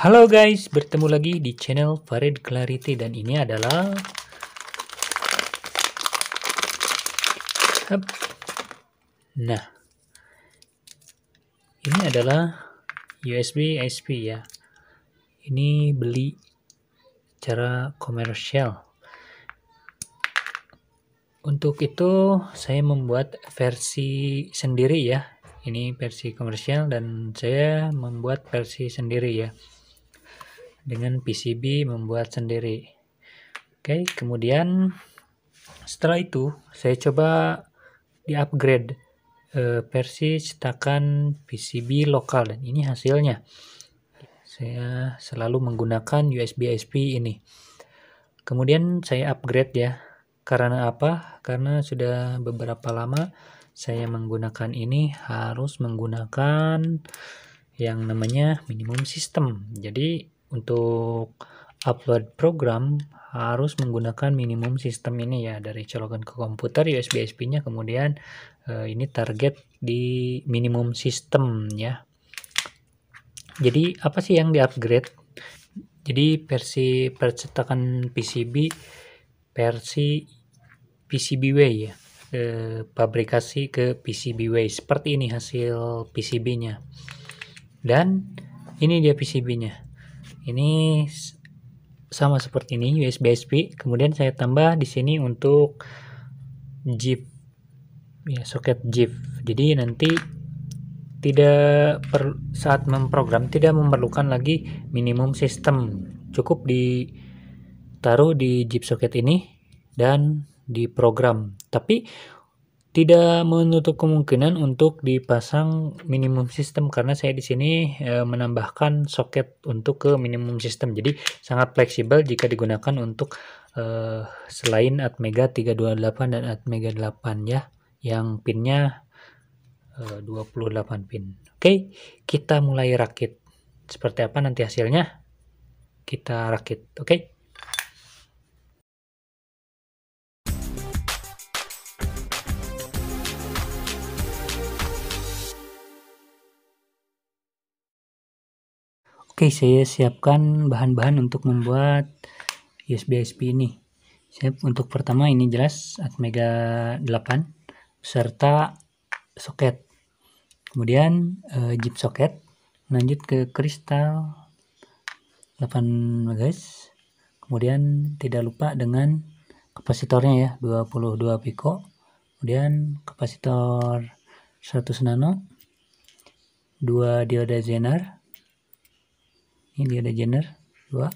Halo guys, bertemu lagi di channel Farid Clarity dan ini adalah Nah, ini adalah USB ISP ya. Ini beli cara komersial. Untuk itu saya membuat versi sendiri ya ini versi komersial dan saya membuat versi sendiri ya dengan PCB membuat sendiri. Oke, kemudian setelah itu saya coba di-upgrade eh, versi cetakan PCB lokal dan ini hasilnya. Saya selalu menggunakan USB-SP ini. Kemudian saya upgrade ya. Karena apa? Karena sudah beberapa lama saya menggunakan ini harus menggunakan yang namanya minimum system. Jadi untuk upload program harus menggunakan minimum sistem ini ya dari colokan ke komputer USB SP-nya kemudian eh, ini target di minimum sistem ya. Jadi apa sih yang di-upgrade? Jadi versi percetakan PCB versi PCBWay ya. ke pabrikasi ke PCBWay seperti ini hasil PCB-nya. Dan ini dia PCB-nya ini sama seperti ini USB SP. Kemudian saya tambah di sini untuk zip ya soket zip. Jadi nanti tidak per, saat memprogram tidak memerlukan lagi minimum sistem. Cukup ditaruh di zip soket ini dan diprogram. Tapi tidak menutup kemungkinan untuk dipasang minimum system karena saya di sini e, menambahkan soket untuk ke minimum system jadi sangat fleksibel jika digunakan untuk e, selain Atmega 328 dan Atmega 8 ya yang pinnya e, 28 pin oke kita mulai rakit seperti apa nanti hasilnya kita rakit oke Oke, saya siapkan bahan-bahan untuk membuat usb SP ini. Siap, untuk pertama ini jelas Atmega 8 serta soket. Kemudian uh, eh, jip soket, lanjut ke kristal 8 guys. Kemudian tidak lupa dengan kapasitornya ya 22 pico. Kemudian kapasitor 100 nano, 2 dioda zener, ini dia ada gender dua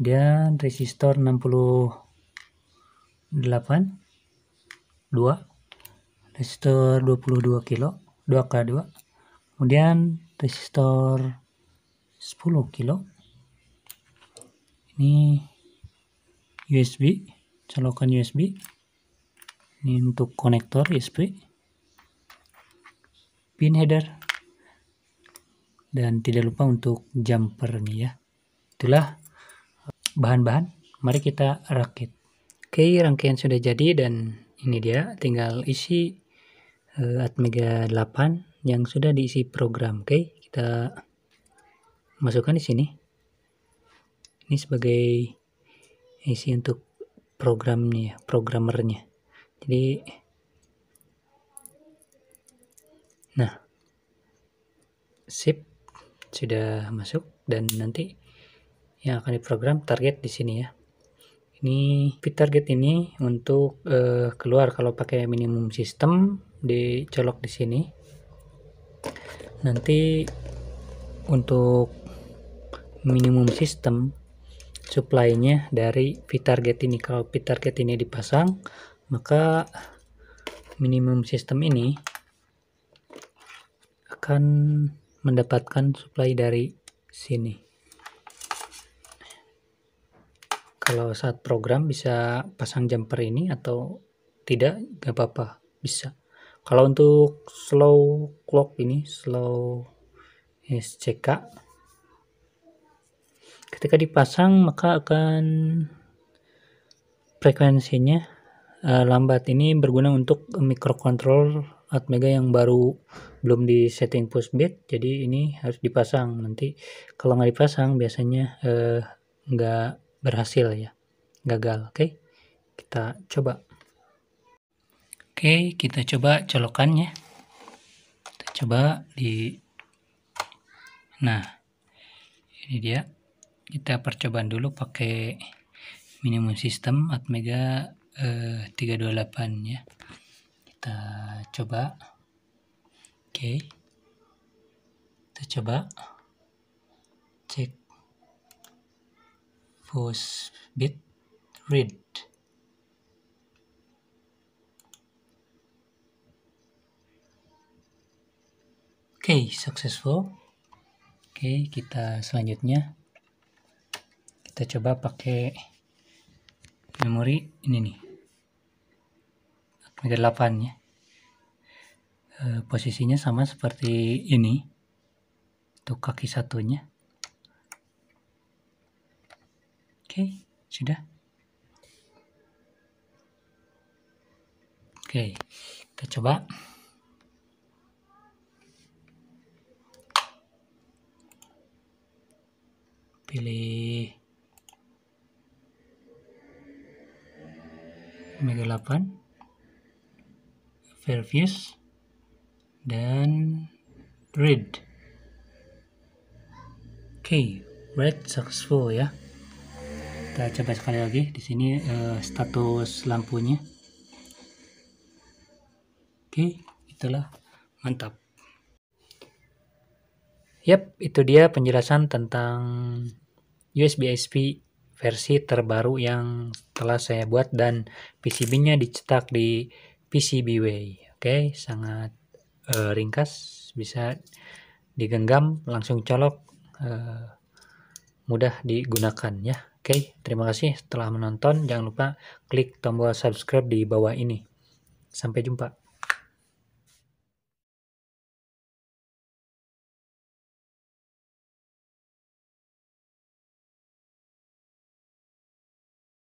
dan resistor 68 2 resistor 22 kilo 2K2 kemudian resistor 10 kilo ini USB colokan USB ini untuk konektor USB pin header dan tidak lupa untuk jumper nih ya itulah eh, bahan-bahan mari kita rakit oke rangkaian sudah jadi dan ini dia tinggal isi uh, Atmega 8 yang sudah diisi program oke kita masukkan di sini ini sebagai isi untuk programnya ya, programmernya jadi nah sip sudah masuk dan nanti yang akan diprogram target di sini ya ini fit target ini untuk uh, keluar kalau pakai minimum sistem dicolok di sini nanti untuk minimum sistem supply-nya dari fit target ini kalau fit target ini dipasang maka minimum sistem ini akan mendapatkan supply dari sini kalau saat program bisa pasang jumper ini atau tidak gak apa-apa bisa kalau untuk slow clock ini slow SCK ketika dipasang maka akan frekuensinya uh, lambat ini berguna untuk microcontroller Atmega yang baru belum di setting push bit, jadi ini harus dipasang nanti kalau nggak dipasang biasanya eh, nggak berhasil ya gagal oke okay? kita coba oke okay, kita coba colokannya kita coba di nah ini dia kita percobaan dulu pakai minimum system Atmega eh, 328 ya kita coba oke kita coba cek push bit read oke okay, successful oke okay, kita selanjutnya kita coba pakai memori ini nih ya. e, posisinya sama seperti ini untuk kaki satunya oke sudah oke kita coba pilih mega 8 Fairviews dan read. Oke, okay, read successful ya. Kita coba sekali lagi di sini uh, status lampunya. Oke, okay, itulah mantap. Yap, itu dia penjelasan tentang USB SP versi terbaru yang telah saya buat dan PCB-nya dicetak di way. Oke, okay, sangat uh, ringkas, bisa digenggam, langsung colok, uh, mudah digunakan ya. Oke, okay, terima kasih telah menonton. Jangan lupa klik tombol subscribe di bawah ini. Sampai jumpa.